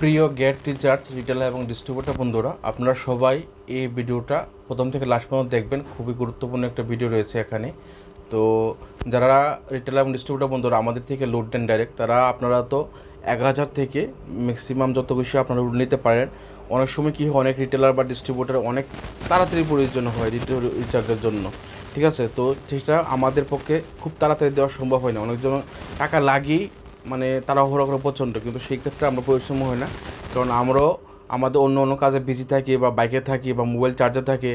প্রিয় get recharge retailer এবং distributor বন্ধুরা আপনারা সবাই এই ভিডিওটা প্রথম থেকে লাস্ট পর্যন্ত দেখবেন খুবই গুরুত্বপূর্ণ একটা ভিডিও রয়েছে এখানে তো যারা রিটেলার এবং ডিস্ট্রিবিউটার বন্ধুরা আমাদের থেকে লোড দেন ডাইরেক্ট তারা আপনারা তো এক হাজার থেকে ম্যাক্সিমাম যত বেশি আপনারা লোড নিতে পারেন অনেক সময় কী হয় অনেক রিটেলার বা ডিস্ট্রিবিউটার অনেক তাড়াতাড়ি প্রয়োজন হয় রিচার্জের জন্য ঠিক আছে তো সেটা আমাদের পক্ষে খুব তাড়াতাড়ি দেওয়া সম্ভব হয় না অনেকজন টাকা লাগিয়েই মানে তারা হরা করে প্রচণ্ড কিন্তু সেই ক্ষেত্রে আমরা পরিশ্রম হয় না কারণ আমরাও আমাদের অন্য অন্য কাজে বিজি থাকি বা বাইকে থাকি বা মোবাইল চার্জে থাকে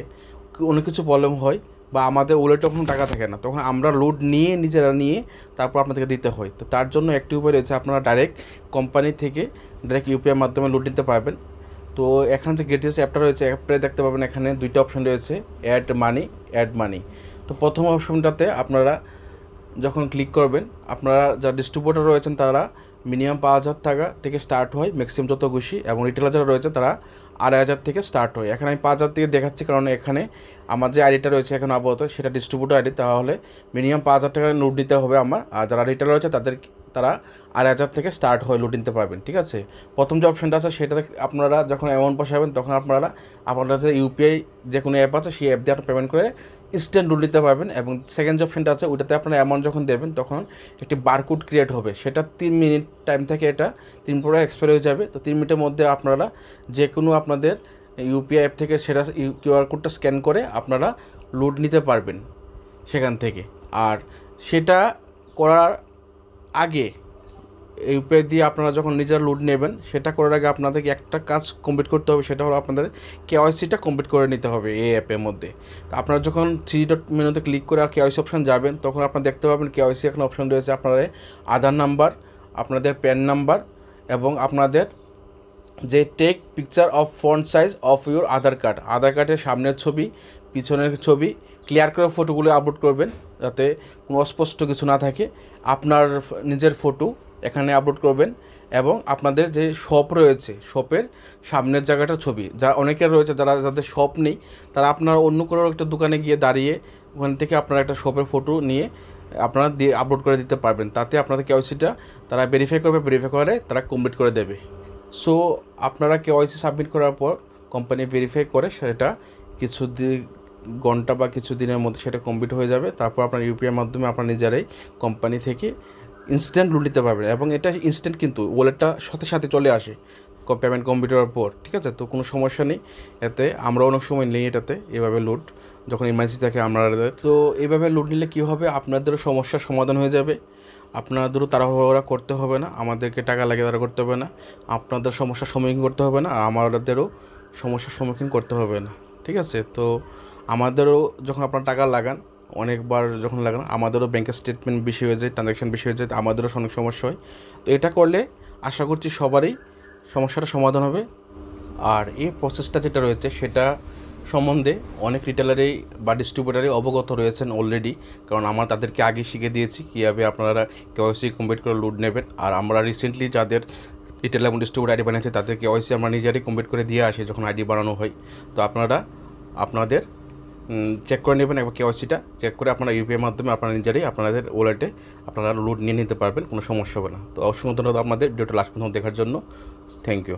অনেক কিছু প্রবলেম হয় বা আমাদের ওলেটে তখন টাকা থাকে না তখন আমরা লোড নিয়ে নিজেরা নিয়ে তারপর আপনাদেরকে দিতে হয় তো তার জন্য একটি উপায় রয়েছে আপনারা ডাইরেক্ট কোম্পানি থেকে ডাইরেক্ট ইউপিআইয়ের মাধ্যমে লোড নিতে পারবেন তো এখানে যে গ্রেটেস্ট অ্যাপটা রয়েছে অ্যাপটা দেখতে পাবেন এখানে দুইটা অপশন রয়েছে অ্যাড মানি অ্যাড মানি তো প্রথম অপশনটাতে আপনারা যখন ক্লিক করবেন আপনারা যারা ডিস্ট্রিবিউটার রয়েছেন তারা মিনিমাম পাঁচ হাজার টাকা থেকে স্টার্ট হয় ম্যাক্সিমাম যত খুশি এবং রিটেলার যারা রয়েছে তারা আড়াই হাজার থেকে স্টার্ট হয় এখানে আমি পাঁচ হাজার থেকে দেখাচ্ছি কারণ এখানে আমার যে আইডিটা রয়েছে এখন আপাতত সেটা ডিস্ট্রিবিউটার আইডি তাহলে মিনিমাম পাঁচ হাজার টাকার নোট দিতে হবে আমার আর যারা রিটেলার রয়েছে তাদের তারা আড়াই হাজার থেকে স্টার্ট হয় লুট নিতে পারবেন ঠিক আছে প্রথম যে অপশানটা আছে সেটাতে আপনারা যখন অ্যামাউন্ট বসাবেন তখন আপনারা আপনারা যে ইউপিআই যে কোনো অ্যাপ আছে সেই অ্যাপ দিয়ে আপনার পেমেন্ট করে স্ট্যান্ড রুল নিতে পারবেন এবং সেকেন্ড যে অপশানটা আছে ওইটাতে আপনারা অ্যামাউন্ট যখন দেবেন তখন একটি বারকোড ক্রিয়েট হবে সেটা তিন মিনিট টাইম থেকে এটা তিন পরে এক্সপায়ার হয়ে যাবে তো তিন মিনিটের মধ্যে আপনারা যে কোনো আপনাদের ইউপিআই অ্যাপ থেকে সেটা কিউআর কোডটা স্ক্যান করে আপনারা লোড নিতে পারবেন সেখান থেকে আর সেটা করার আগে ইউপিআই দিয়ে আপনারা যখন নিজেরা লোড নেবেন সেটা করার আগে আপনাদেরকে একটা কাজ কমপ্লিট করতে হবে সেটা হলো আপনাদের কেওয়াইসিটা কমপ্লিট করে নিতে হবে এই অ্যাপের মধ্যে তো আপনারা যখন থ্রি ডট মেনুতে ক্লিক করে আর কেওয়াইসি অপশান যাবেন তখন আপনারা দেখতে পাবেন কেওয়াইসি এখন অপশান রয়েছে আপনাদের আধার নাম্বার আপনাদের প্যান নাম্বার এবং আপনাদের যে take picture of front side of your Aadhaar card Aadhaar কার্ডের সামনের ছবি পিছনের ছবি ক্লিয়ার করে ফটোগুলো আপলোড করবেন যাতে কোনো অস্পষ্ট কিছু না থাকে আপনার নিজের ফটো এখানে আপলোড করবেন এবং আপনাদের যে শপ রয়েছে শপের সামনের জায়গাটা ছবি যা অনেকের রয়েছে যারা যাদের শপ নেই তারা আপনারা অন্য কোনো একটা দোকানে গিয়ে দাঁড়িয়ে ওখান থেকে আপনারা একটা শপের ফটো নিয়ে আপনারা দিয়ে আপলোড করে দিতে পারবেন তাতে আপনাদের কেওয়াইসিটা তারা ভেরিফাই করবে ভেরিফাই করে তারা কমপ্লিট করে দেবে সো আপনারা কেওয়াইসি সাবমিট করার পর কোম্পানি ভেরিফাই করে সেটা কিছু ঘন্টা বা কিছু দিনের মধ্যে সেটা কমপ্লিট হয়ে যাবে তারপর আপনার ইউপিআইয়ের মাধ্যমে আপনার নিজেরাই কোম্পানি থেকে ইনস্ট্যান্ট লুট নিতে পারবে এবং এটা ইনস্ট্যান্ট কিন্তু ওয়ালেটটা সাথে সাথে চলে আসে পেমেন্ট কম্পিউটার পর ঠিক আছে তো কোনো সমস্যা নেই এতে আমরা অনেক সময় নেই এটাতে এভাবে লুট যখন ইমার্জেন্সি থাকে আমরা তো এভাবে লুট নিলে কী হবে আপনাদেরও সমস্যার সমাধান হয়ে যাবে আপনাদেরও তাড়াহুড়া করতে হবে না আমাদেরকে টাকা লাগে তারা করতে হবে না আপনাদের সমস্যার সম্মুখীন করতে হবে না আমাদেরও সমস্যার সম্মুখীন করতে হবে না ঠিক আছে তো আমাদেরও যখন আপনার টাকা লাগান অনেকবার যখন লাগান আমাদেরও ব্যাংকের স্টেটমেন্ট বেশি হয়ে যায় ট্রানজাকশান বেশি হয়ে যায় আমাদেরও অনেক সমস্যা হয় তো এটা করলে আশা করছি সবারই সমস্যাটা সমাধান হবে আর এই প্রসেসটা যেটা রয়েছে সেটা সম্বন্ধে অনেক রিটেলারেই বা ডিস্ট্রিবিউটারেই অবগত রয়েছেন অলরেডি কারণ আমরা তাদেরকে আগে শিখে দিয়েছি কীভাবে আপনারা কে ওয়াইসি কমপ্লিট করে লোড নেবেন আর আমরা রিসেন্টলি যাদের রিটেল এবং ডিস্ট্রিবিউটার আইডি বানিয়েছে তাদেরকে ওয়াইসি আমরা নিজেরাই কমপ্লিট করে দিয়ে আসি যখন আইডি বানানো হয় তো আপনারা আপনাদের চেক করে নেবেন একবার কেওয়াইসিটা চেক করে আপনারা ইউপিআই মাধ্যমে আপনারা নিজেরাই আপনাদের ওয়ালেটে আপনারা লোড নিয়ে নিতে পারবেন কোনো সমস্যা হবে না তো অসংখ্য ধন্যবাদ আপনাদের ভিডিওটা লাস্ট পর্যন্ত দেখার জন্য থ্যাংক ইউ